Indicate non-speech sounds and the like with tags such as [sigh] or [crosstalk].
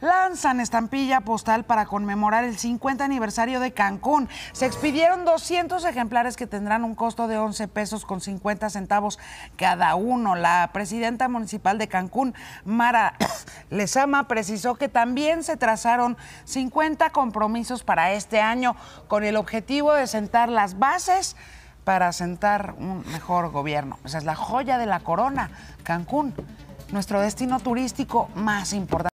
lanzan estampilla postal para conmemorar el 50 aniversario de Cancún. Se expidieron 200 ejemplares que tendrán un costo de 11 pesos con 50 centavos cada uno. La presidenta municipal de Cancún, Mara [coughs] Lezama, precisó que también se trazaron 50 compromisos para este año con el objetivo de sentar las bases para sentar un mejor gobierno. Esa es la joya de la corona, Cancún, nuestro destino turístico más importante.